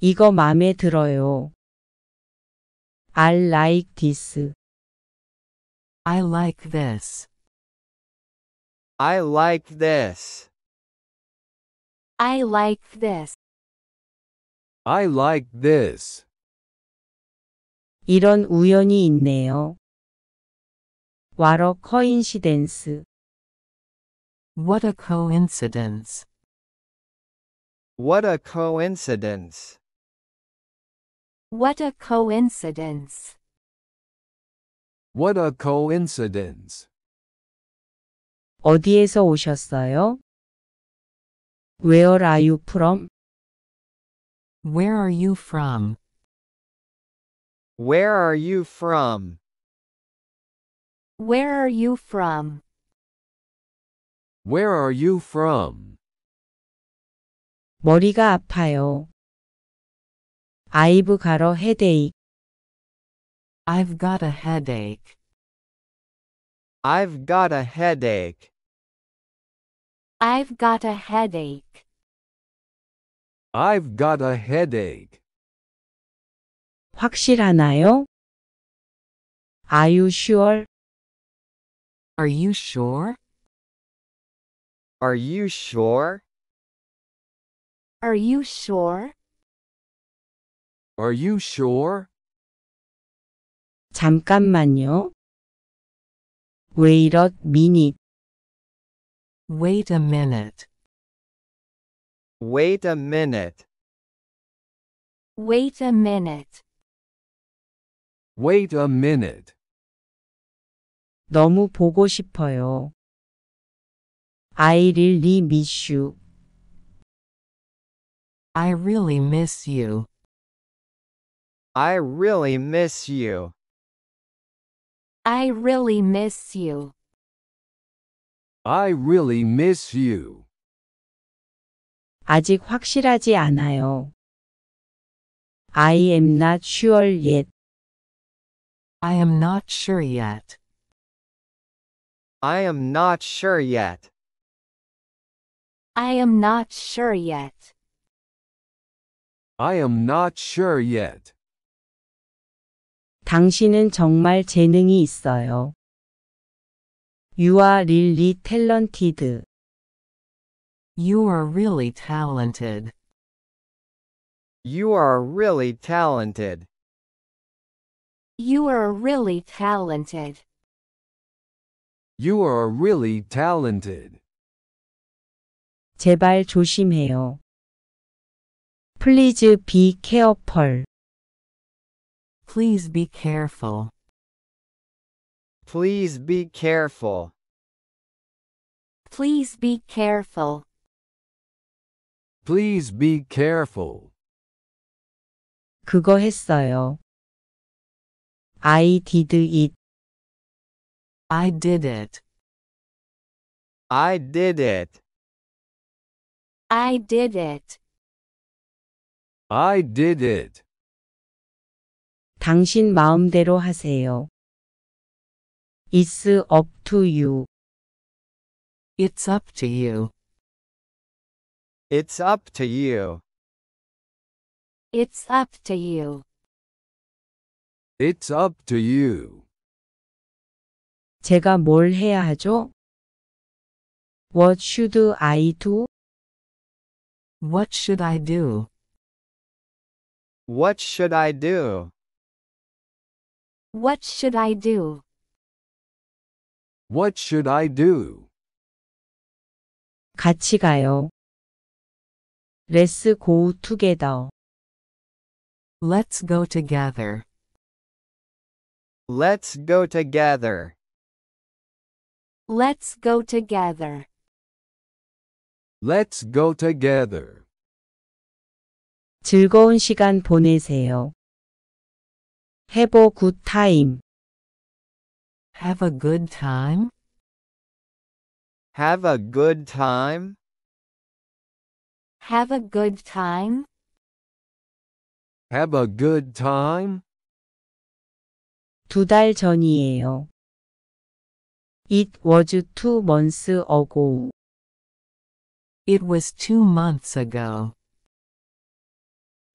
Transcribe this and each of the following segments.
이거 맘에 들어요. I like this. I like this. I like this. I like this. I like this. 이런 우연이 있네요. What a coincidence. What a coincidence. What a coincidence. What a coincidence. What a coincidence. 어디에서 오셨어요? Where are you from? Where are you from? Where are you from? Where are you from? Where are you from? 머리가 아파요. I've got a headache. I've got a headache. I've got a headache. I've got a headache. I've got a headache. 확실하나요? Are you sure? Are you sure? Are you sure? Are you sure? Are you sure? 잠깐만요. Wait a minute. Wait a minute. Wait a minute. Wait a minute. Wait a minute. 너무 보고 싶어요. I really miss you. I really miss you. I really miss you. I really miss you. I really miss you. 아직 확실하지 않아요. I am not sure yet. I am not sure yet. I am not sure yet. I am not sure yet. I am not sure yet. 당신은 정말 재능이 있어요. You are really talented. You are really talented. You are really talented. You are really talented. You are really talented. 제발 조심해요. Please be careful. Please be careful. Please be careful. Please be careful. Please be careful. 그거 했어요. I did it. I did it. I did it. I did it. I did it. 당신 마음대로 하세요. It's up to you. It's up to you. It's up to you. It's up to you. It's up to you. 제가 뭘 해야 하죠? What should I do? What should I do? What should I do? What should I do? What should I do? 같이 가요. Let's go together. Let's go together. Let's go together. Let's go together. Let's go together. 즐거운 시간 보내세요. Have a good time. Have a good time. Have a good time. Have a good time. Have a good time. 두 전이에요. It was two months ago. It was two months ago.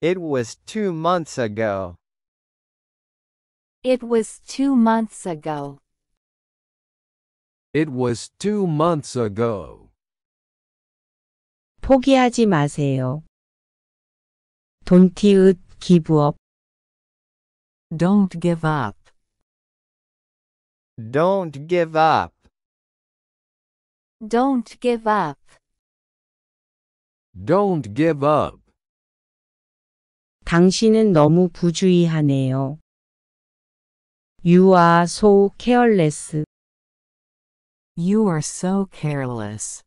It was two months ago. It was two months ago. It was two months ago. 포기하지 마세요. Don't give up. Don't give up. Don't give up. Don't give up. Don't give up. 당신은 너무 부주의하네요. You are so careless. You are so careless.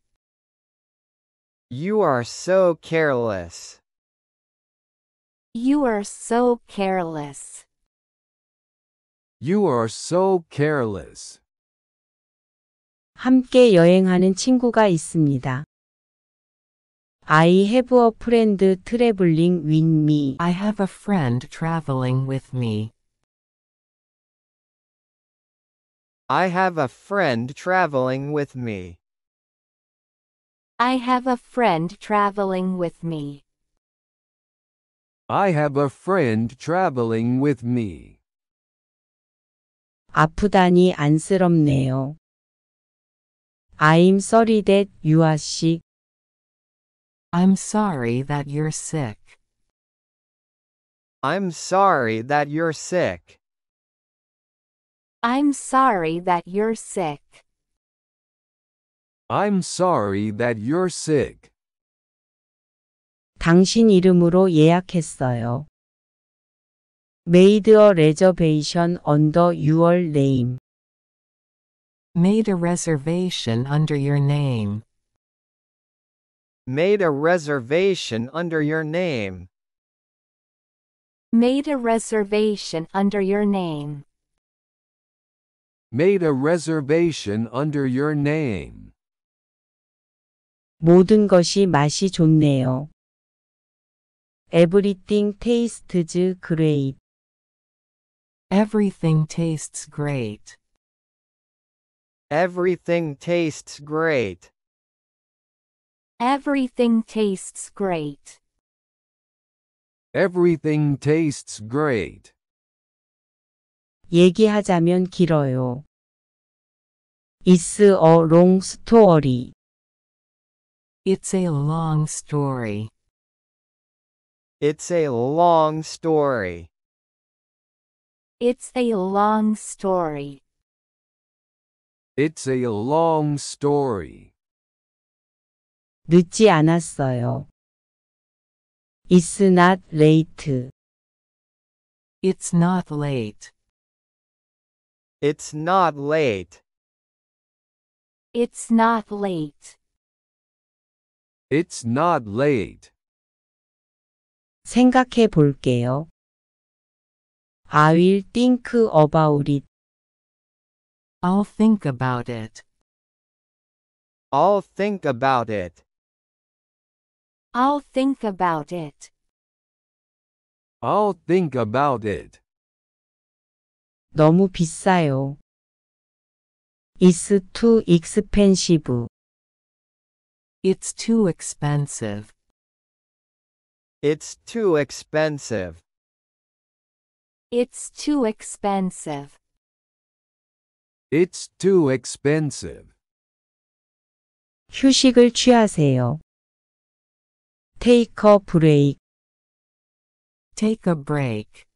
You are so careless. You are so careless. You are so careless. 함께 여행하는 친구가 있습니다. I have a friend traveling with me. I have a friend traveling with me. I have a friend traveling with me. I have a friend traveling with me. I have a friend traveling with me. 아프다니 안쓰럽네요. I'm sorry that you are sick. I'm sorry that you're sick. I'm sorry that you're sick. I'm sorry that you're sick. I'm sorry that you're sick. 당신 이름으로 예약했어요. Made a reservation under your name. Made a reservation under your name. Made a reservation under your name. Made a reservation under your name made a reservation under your name. 모든 것이 맛이 좋네요. Everything tastes great. Everything tastes great. Everything tastes great. Everything tastes great. Everything tastes great. 얘기하자면 길어요. It's a long story. It's a long story. It's a long story. It's a long story. It's a long story. 늦지 않았어요. It's not late. It's not late. It's not late. It's not late. It's not late. 생각해 볼게요. I will think about it. I'll think about it. I'll think about it. I'll think about it. I'll think about it. 너무 비싸요. It's too expensive. It's too expensive. It's too expensive. It's too expensive. It's too expensive. 휴식을 취하세요. Take a break. Take a break.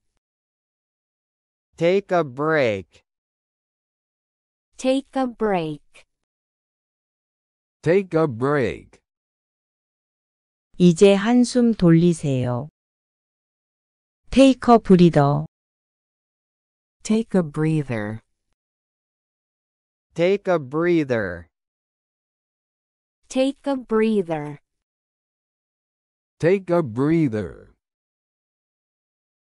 Take a break. Take a break. Take a break. 이제 한숨 돌리세요. Take a breather. Take a breather. Take a breather. Take a breather. Take a breather.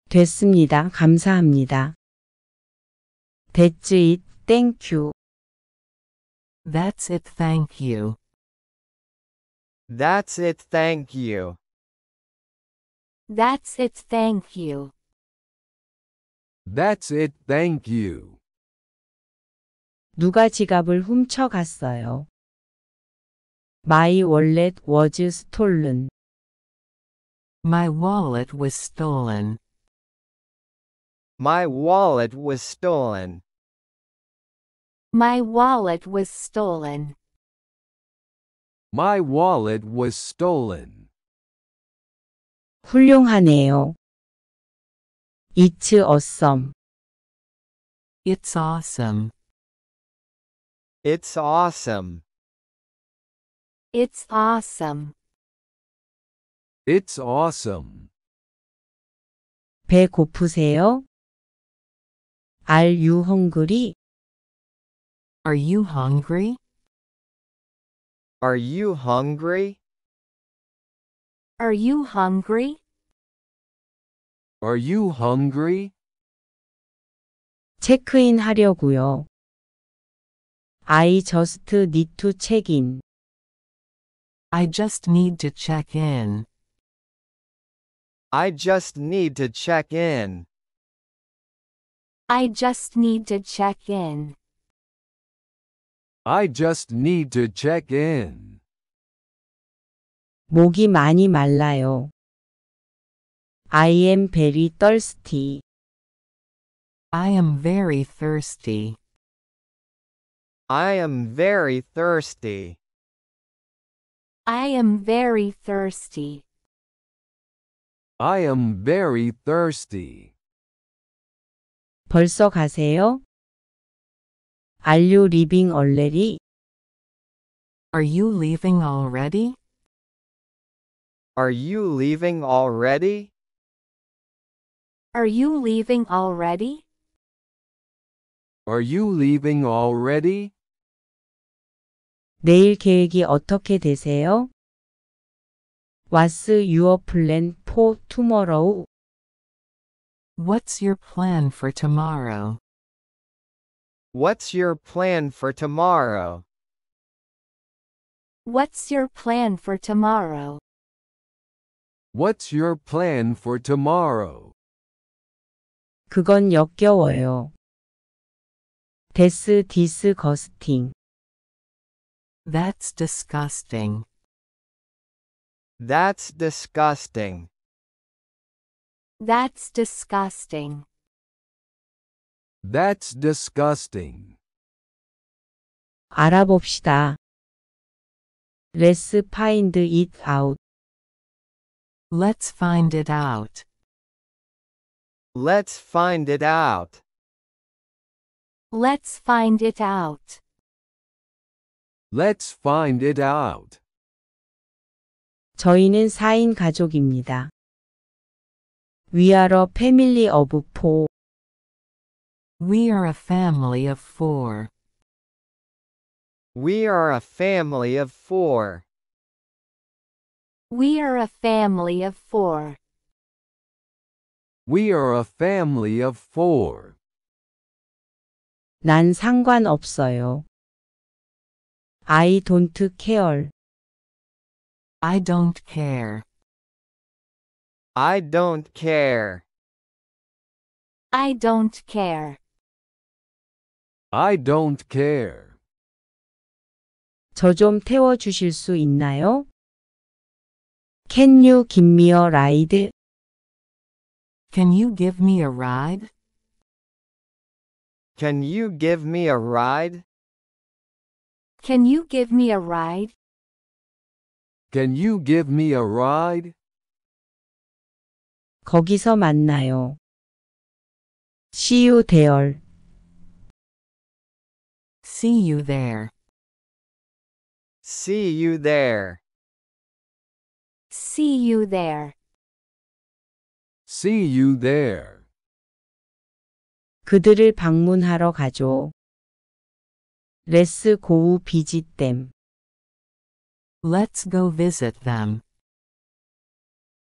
됐습니다. 감사합니다. That's it, thank you. That's it, thank you. That's it, thank you. That's it, thank you. That's it, thank you. 누가 지갑을 훔쳐갔어요. My wallet was stolen. My wallet was stolen. My wallet was stolen. My wallet was stolen. My wallet was stolen. 훌륭하네요. It's awesome. It's awesome. It's awesome. It's awesome. It's awesome. 배 고프세요? Are you hungry? Are you hungry? Are you hungry? Are you hungry? Are you hungry? 체크인 하려고요. I just need to check in. I just need to check in. I just need to check in. I just need to check in. I just need to check in. 목이 많이 말라요. I am very thirsty. I am very thirsty. I am very thirsty. I am very thirsty. I am very thirsty. 벌써 가세요? Are you leaving already? Are you leaving already? Are you leaving already? Are you leaving already? Are you leaving already? 내일 계획이 어떻게 되세요? What's your plan for tomorrow? What's your plan for tomorrow? What's your plan for tomorrow? What's your plan for tomorrow? What's your plan for tomorrow? 그건 역겨워요. 데스 디스 거스팅. That's disgusting. That's disgusting. That's disgusting. That's disgusting. 알아봅시다. Let's find it out. Let's find it out. Let's find it out. Let's find it out. Let's find it out. 저희는 4인 가족입니다. We are a family of four. We are a family of four. We are a family of four. We are a family of four. We are a family of four. 난 상관없어요. I don't care. I don't care. I don't care. I don't care. I don't care. 저 좀 태워 주실 수 있나요? Can you give me a ride? Can you give me a ride? Can you give me a ride? Can you give me a ride? Can you give me a ride? 거기서 만나요. See you there. See you there. See you there. See you there. See you there. 그들을 방문하러 가죠. Let's go visit them. Let's go visit them.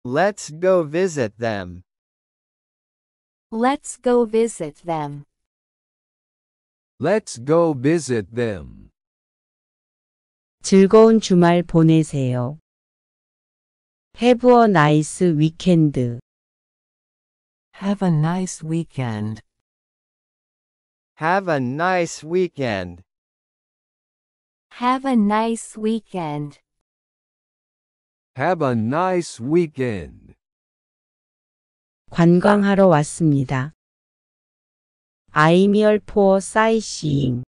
Let's go visit them. Let's go visit them. Let's go visit them. 즐거운 주말 보내세요. Have a nice weekend. Have a nice weekend. Have a nice weekend. Have a nice weekend. Have a nice weekend. 관광하러 왔습니다. I'm here for sightseeing.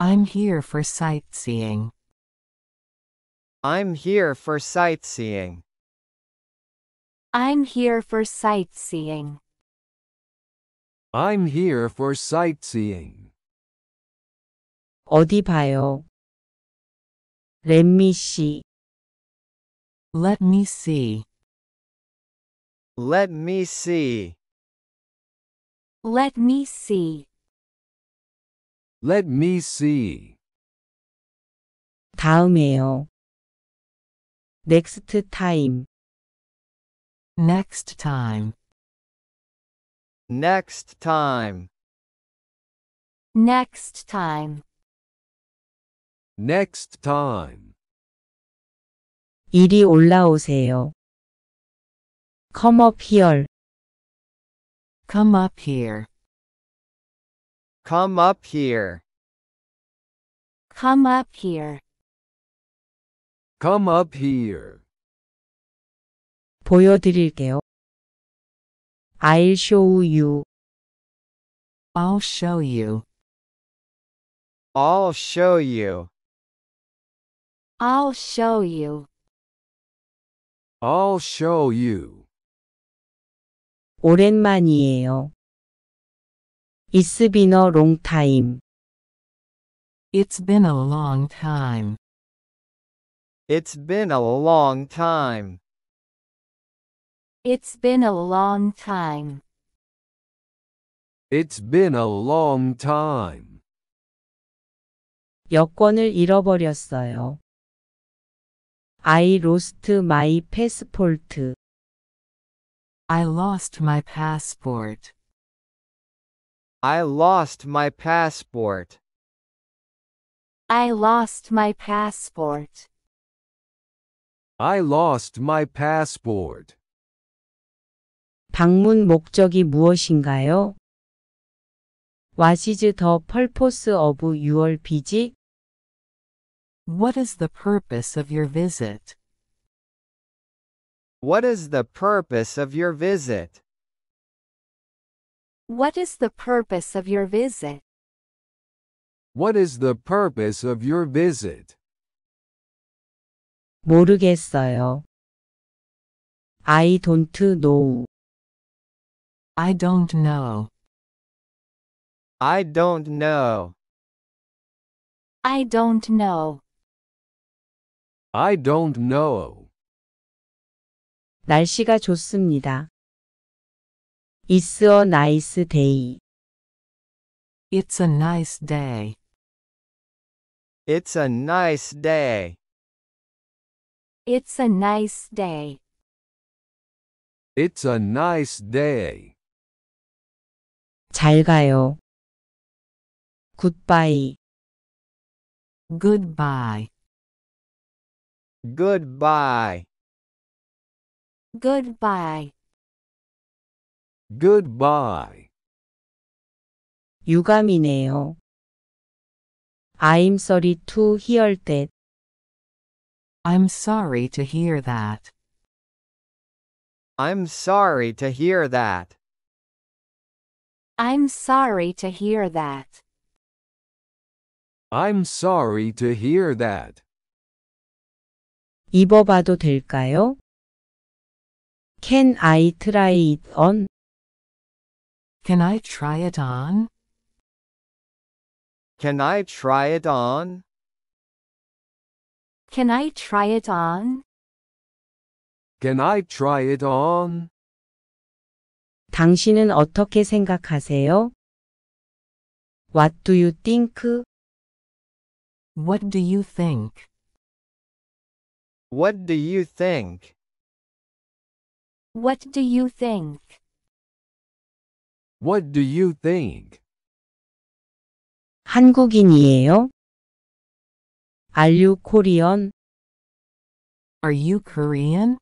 I'm here for sightseeing. I'm here for sightseeing. I'm here for sightseeing. I'm here for sightseeing. 어디 봐요? 렛미 씨. Let me see. Let me see. Let me see. Let me see. 다음에요. Next time. Next time. Next time. Next time. Next time. 이리 올라오세요. Come up here. Come up here. Come up here. Come up here. Come up here. 보여드릴게요. I'll show you. I'll show you. I'll show you. I'll show you. I'll show you. 오랜만이에요. It's been a long time. It's been a long time. It's been a long time. It's been a long time. It's been a long time. 여권을 잃어버렸어요. I lost my passport. I lost my passport. I lost my passport. I lost my passport. I lost my passport. 방문 목적이 무엇인가요? What is the purpose of your visit? What is the purpose of your visit? What is the purpose of your visit? What is the purpose of your visit? What is the purpose of your visit? 모르겠어요. I don't know. I don't know. I don't know. I don't know. I don't know. 날씨가 좋습니다. It's a nice day. It's a nice day. It's a nice day. It's a nice day. It's a nice day. 잘 가요. Goodbye. Goodbye. Goodbye. Goodbye. Goodbye. 유감이네요. I'm sorry to hear that. I'm sorry to hear that. I'm sorry to hear that. I'm sorry to hear that. I'm sorry to hear that. 입어봐도 될까요? Can I try it on? Can I try it on? Can I try it on? Can I try it on? Can I try it on? 당신은 어떻게 생각하세요? What do you think? What do you think? What do you think? What do you think? What do you think? 한국인이에요? Are you Korean? Are you Korean?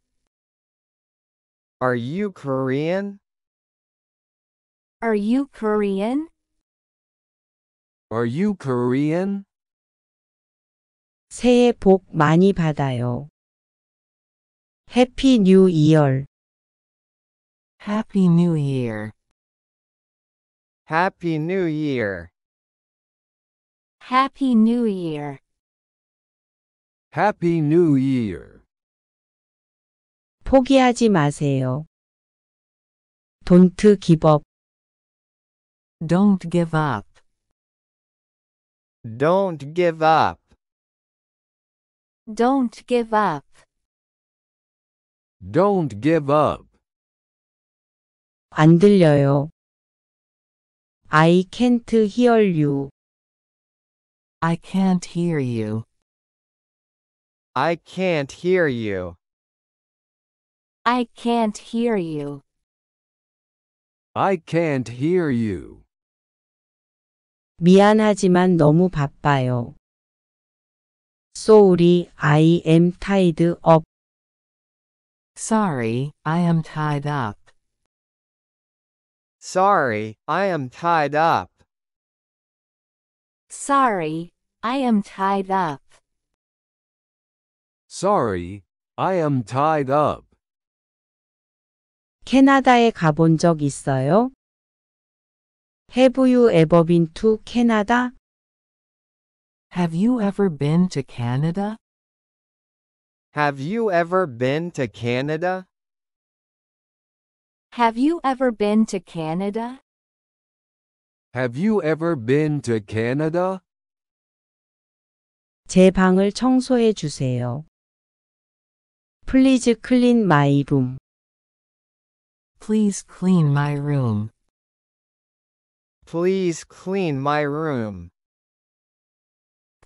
Are you Korean? Are you Korean? Are you Korean? 새해 복 많이 받아요. Happy New Year! Happy New Year. Happy New Year. Happy New Year. Happy New Year. 포기하지 마세요. Don't give up. Don't give up. Don't give up. Don't give up. Don't give up. 안 들려요. I can't hear you. I can't hear you. I can't hear you. I can't hear you. I can't hear you. 미안하지만 너무 바빠요. Sorry, I am tied up. Sorry, I am tied up. Sorry, I am tied up. Sorry, I am tied up. Sorry, I am tied up. 캐나다에 가본 적 있어요? Have you ever been to Canada? Have you ever been to Canada? Have you ever been to Canada? Have you ever been to Canada? Have you ever been to Canada? 제 방을 청소해 주세요. Please clean my room. Please clean my room. Please clean my room.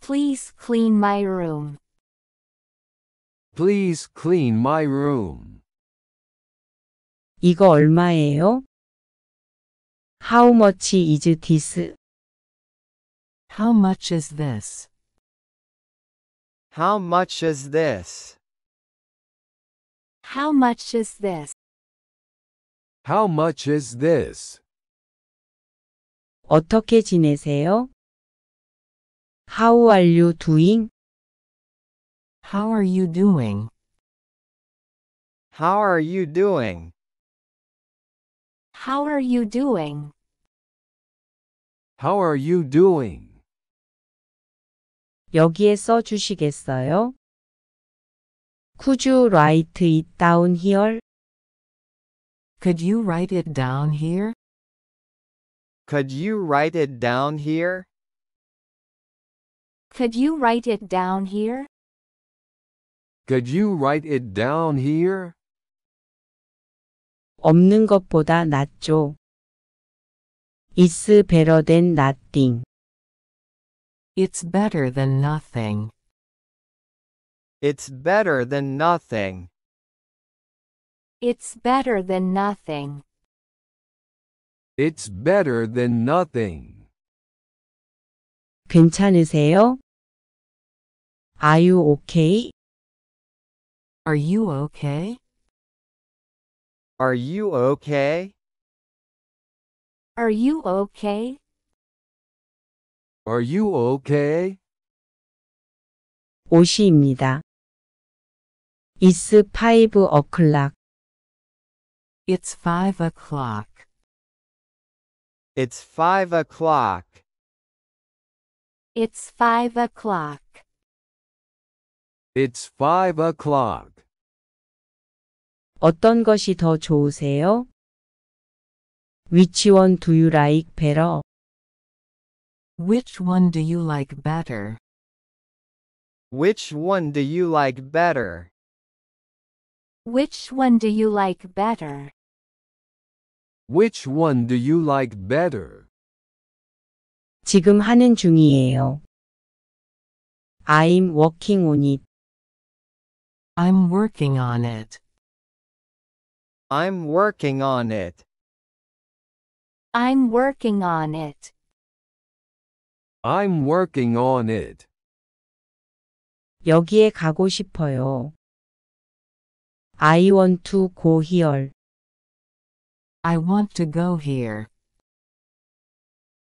Please clean my room. Please clean my room. 이거 얼마예요? How much is this? How much is this? How much is this? How much is this? How much is this? 어떻게 지내세요? How are you doing? How are you doing? How are you doing? How are you doing? How are you doing? 여기에 써 주시겠어요? Could you write it down here? Could you write it down here? Could you write it down here? Could you write it down here? Could you write it down here? 없는 것보다 낫죠. It's better than nothing. It's better than nothing. It's better than nothing. It's better than nothing. It's better than nothing. 괜찮으세요? Are you okay? Are you okay? Are you okay? Are you okay? Are you okay? It's five o'clock. It's five o'clock. It's five o'clock. It's five o'clock. It's five o'clock. 어떤 것이 더 좋으세요? Which one do you like better? Which one do you like better? Which one do you like better? Which one do you like better? Which one do you like better? 지금 하는 중이에요. I'm working on it. I'm working on it. I'm working on it. I'm working on it. I'm working on it. 여기에 가고 싶어요. I want to go here. I want to go here.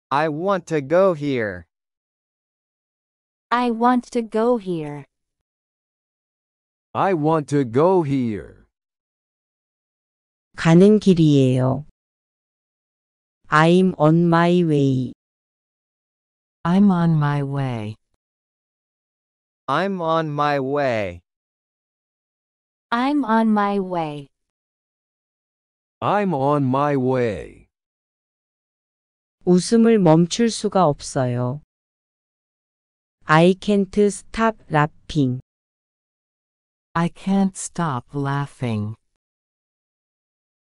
I want to go here. I want to go here. I want to go here. 가는 길이에요. I'm on my way. I'm on my way. I'm on my way. I'm on my way. I'm on my way. 웃음을 멈출 수가 없어요. I can't stop laughing. I can't stop laughing.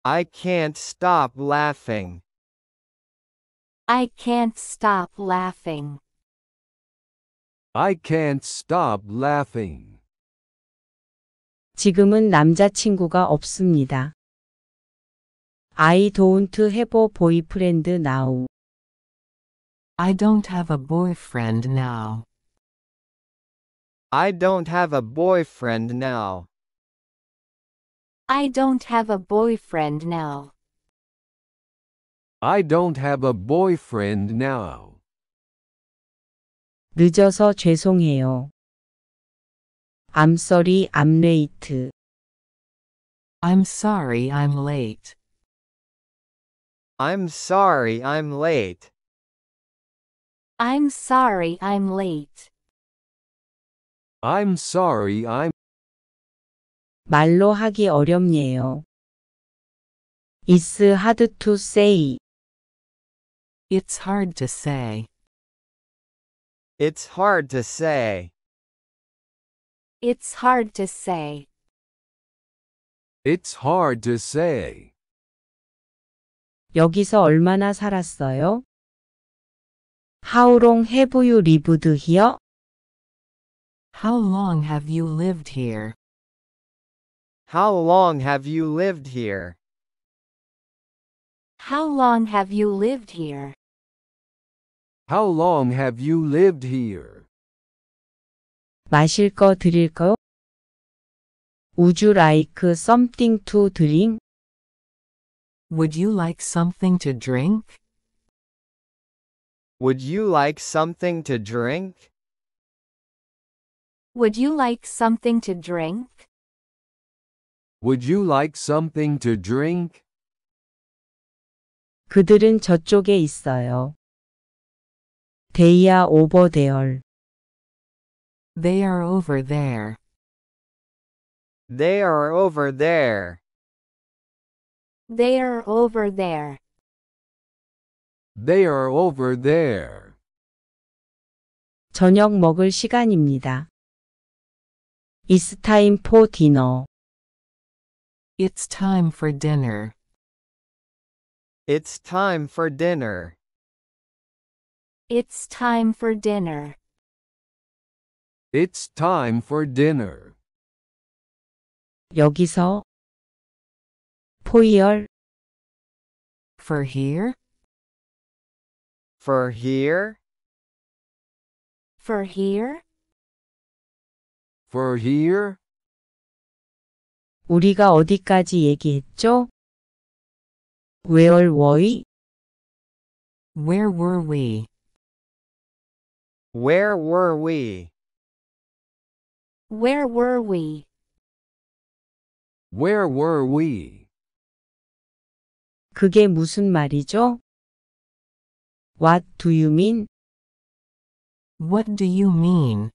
I can't stop laughing. I can't stop laughing. I can't stop laughing. 지금은 남자친구가 없습니다. I don't have a boyfriend now. I don't have a boyfriend now. I don't have a boyfriend now. I don't have a boyfriend now. I don't have a boyfriend now. 늦어서 죄송해요. I'm sorry I'm late. I'm sorry I'm late. I'm sorry I'm late. I'm sorry I'm late. I'm sorry I'm 말로 하기 어렵네요. It's hard to say. It's hard to say. It's hard to say. It's hard to say. It's hard to say. 여기서 얼마나 살았어요? How long have you lived here? How long have you lived here? How long have you lived here? How long have you lived here? How long have you lived here? 마실 거 드릴까요? Would you like something to drink? Would you like something to drink? Would you like something to drink? Would you like something to drink? Would you like something to drink? 그들은 저쪽에 있어요. They are over there. They are over there. They are over there. They are over there. They are over there. 저녁 먹을 시간입니다. It's time for dinner. It's time for dinner. It's time for dinner. It's time for dinner. It's time for dinner. 여기서 포이얼 For here? For here? For here? For here? 우리가 어디까지 얘기했죠? Where were we? Where were we? Where were we? Where were we? Where were we? 그게 무슨 말이죠? What do you mean? What do you mean?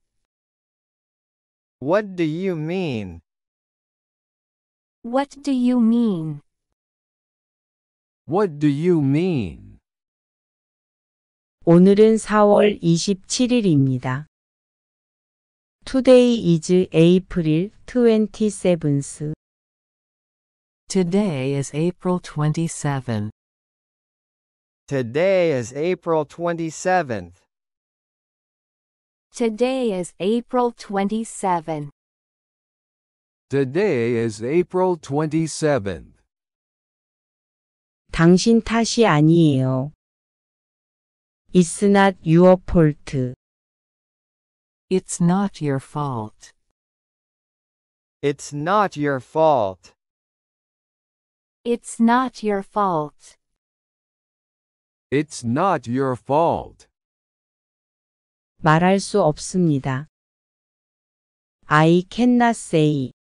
What do you mean? What do you mean? What do you mean? 오늘은 4월 27일입니다. Today is April 27th. Today is April 27th. Today is April 27th. Today is April 27th. Today is April 27th. 당신 탓이 아니에요. It's not your fault. It's not your fault. It's not your fault. It's not your fault. It's not your fault. 말할 수 없습니다. I cannot say.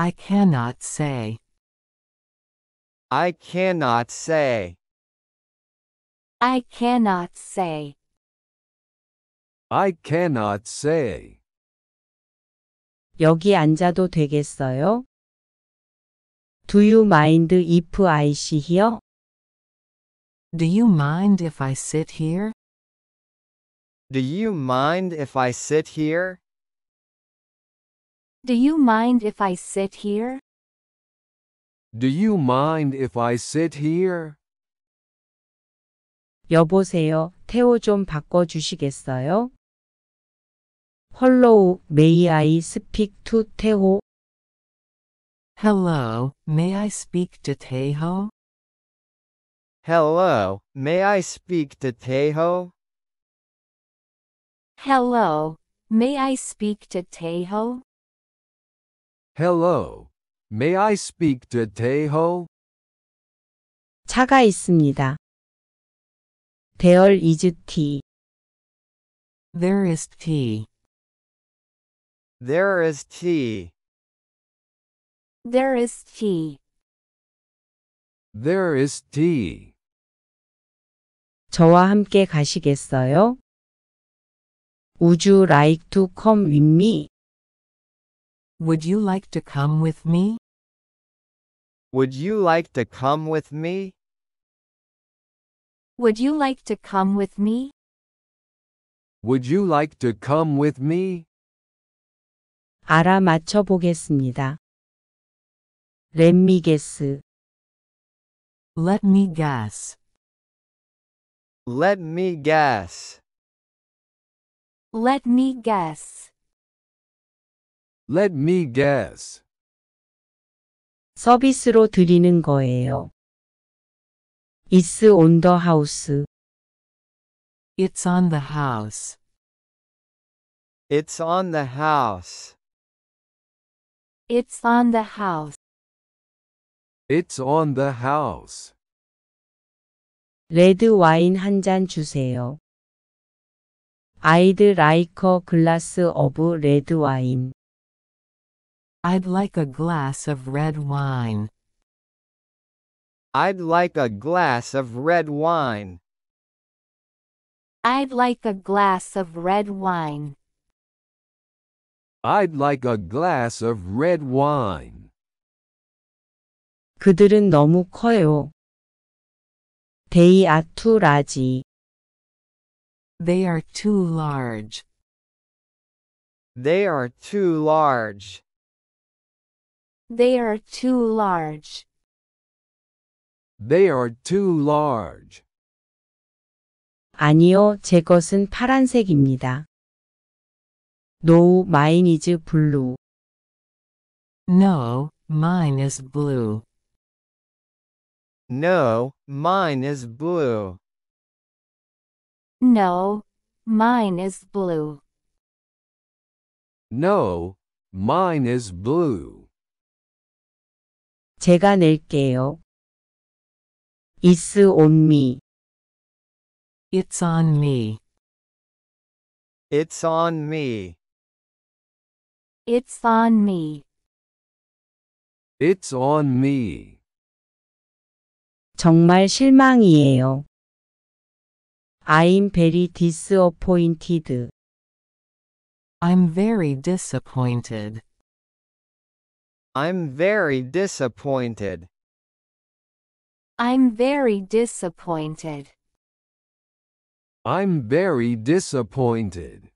I cannot say. I cannot say. I cannot say. I cannot say. 여기 앉아도 되겠어요? Do you mind if I sit here? Do you mind if I sit here? Do you mind if I sit here? Do you mind if I sit here? Do you mind if I sit here? 여보세요. 태호 좀 바꿔 주시겠어요? Hello, may I speak to Taeho? Hello, may I speak to Teho? Hello, may I speak to Teho? Hello, may I speak to Teho? Hello. May I speak to Teho? 차가 있습니다. There is tea. There is tea. There is tea. There is tea. There is tea. 저와 함께 가시겠어요? Would you like to come with me? Would you like to come with me? Would you like to come with me? Would you like to come with me? Would you like to come with me? 알아맞혀 보겠습니다. Let me guess. Let me guess. Let me guess. Let me guess. Let me guess. 서비스로 드리는 거예요. It's on the house. It's on the house. It's on the house. It's on the house. It's on the house. Red wine, 와인 한잔 주세요. I'd like a glass of red wine. I'd like a glass of red wine. I'd like a glass of red wine. I'd like a glass of red wine. I'd like a glass of red wine. 그들은 너무 커요. They are too large. They are too large. They are too large. They are too large. They are too large. 아니요, 제 것은 파란색입니다. No, mine is blue. No, mine is blue. No, mine is blue. No, mine is blue. No, mine is blue. 제가 낼게요. It's on me. It's on me. It's on me. It's on me. It's on me. 정말 실망이에요. I'm very disappointed. I'm very disappointed. I'm very disappointed. I'm very disappointed. I'm very disappointed.